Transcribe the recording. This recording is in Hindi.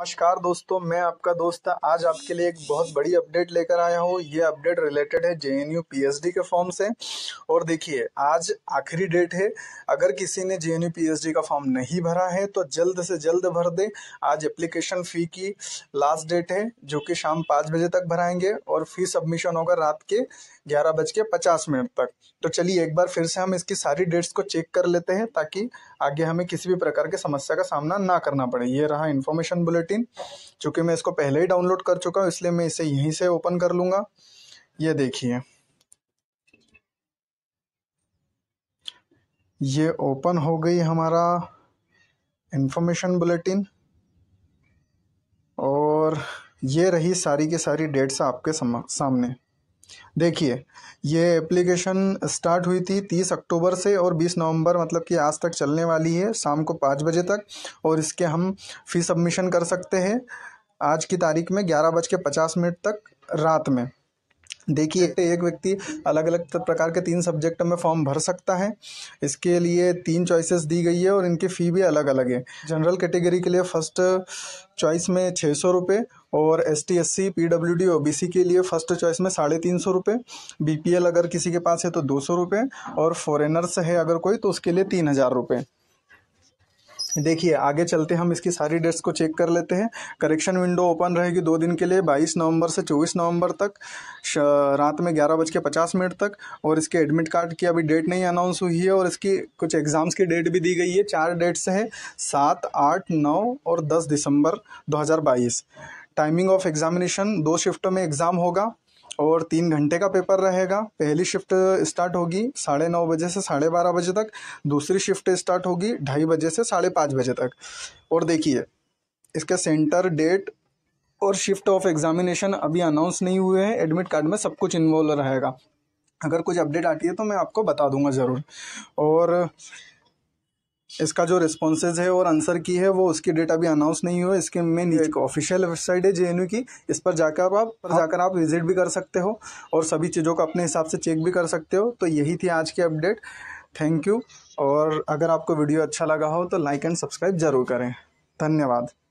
नमस्कार दोस्तों मैं आपका दोस्त आज आपके लिए एक बहुत बड़ी अपडेट लेकर आया हूँ ये अपडेट रिलेटेड है J N U P H D के फॉर्म से और देखिए आज आखिरी डेट है अगर किसी ने J N U P H D का फॉर्म नहीं भरा है तो जल्द से जल्द भर दे आज एप्लीकेशन फ़ी की लास्ट डेट है जो कि शाम पाँच बजे तक भराएंगे और फी सबमिशन होगा रात के ग्यारह बज के पचास मिनट तक तो चलिए एक बार फिर से हम इसकी सारी डेट्स को चेक कर लेते हैं ताकि आगे हमें किसी भी प्रकार की समस्या का सामना ना करना पड़े ये रहा इन्फॉर्मेशन बुलेट थर्टीन चूँकि मैं इसको पहले ही डाउनलोड कर चुका हूँ इसलिए मैं इसे यहीं से ओपन कर लूँगा ये देखिए ये ओपन हो गई हमारा इन्फॉर्मेशन बुलेटिन और ये रही सारी के सारी डेट्स सा आपके सामने देखिए ये एप्लीकेशन स्टार्ट हुई थी तीस अक्टूबर से और बीस नवंबर मतलब कि आज तक चलने वाली है शाम को पाँच बजे तक और इसके हम फी सबमिशन कर सकते हैं आज की तारीख में ग्यारह बज के पचास मिनट तक रात में देखिए एक व्यक्ति अलग अलग प्रकार के तीन सब्जेक्ट में फॉर्म भर सकता है इसके लिए तीन चॉइसेस दी गई है और इनकी फ़ी भी अलग अलग है जनरल कैटेगरी के लिए फर्स्ट चॉइस में छः सौ रुपये और S T S C P W D O B C के लिए फर्स्ट चॉइस में साढ़े तीन सौ रुपये बी पी एल अगर किसी के पास है तो दो सौ रुपये और फॉरेनर्स है अगर कोई तो उसके लिए तीन हज़ार रुपये देखिए आगे चलते हम इसकी सारी डेट्स को चेक कर लेते हैं करेक्शन विंडो ओपन रहेगी दो दिन के लिए 22 नवंबर से 24 नवंबर तक रात में ग्यारह बज के पचास मिनट तक और इसके एडमिट कार्ड की अभी डेट नहीं अनाउंस हुई है और इसकी कुछ एग्ज़ाम्स की डेट भी दी गई है चार डेट्स है सात आठ नौ और दस दिसंबर दो टाइमिंग ऑफ एग्जामिनेशन दो शिफ्ट में एग्ज़ाम होगा और तीन घंटे का पेपर रहेगा पहली शिफ्ट स्टार्ट होगी साढ़े नौ बजे से साढ़े बारह बजे तक दूसरी शिफ्ट स्टार्ट होगी ढाई बजे से साढ़े पाँच बजे तक और देखिए इसका सेंटर डेट और शिफ्ट ऑफ एग्ज़ामिनेशन अभी अनाउंस नहीं हुए हैं एडमिट कार्ड में सब कुछ इन्वॉल्व रहेगा अगर कुछ अपडेट आती है तो मैं आपको बता दूंगा ज़रूर और इसका जो रिस्पॉन्सेज है और आंसर की है वो उसकी डेट अभी अनाउंस नहीं हुआ इसके में नीचे एक ऑफिशियल वेबसाइट है जे की इस पर जाकर आप पर हाँ। जाकर आप विजिट भी कर सकते हो और सभी चीज़ों को अपने हिसाब से चेक भी कर सकते हो तो यही थी आज की अपडेट थैंक यू और अगर आपको वीडियो अच्छा लगा हो तो लाइक एंड सब्सक्राइब ज़रूर करें धन्यवाद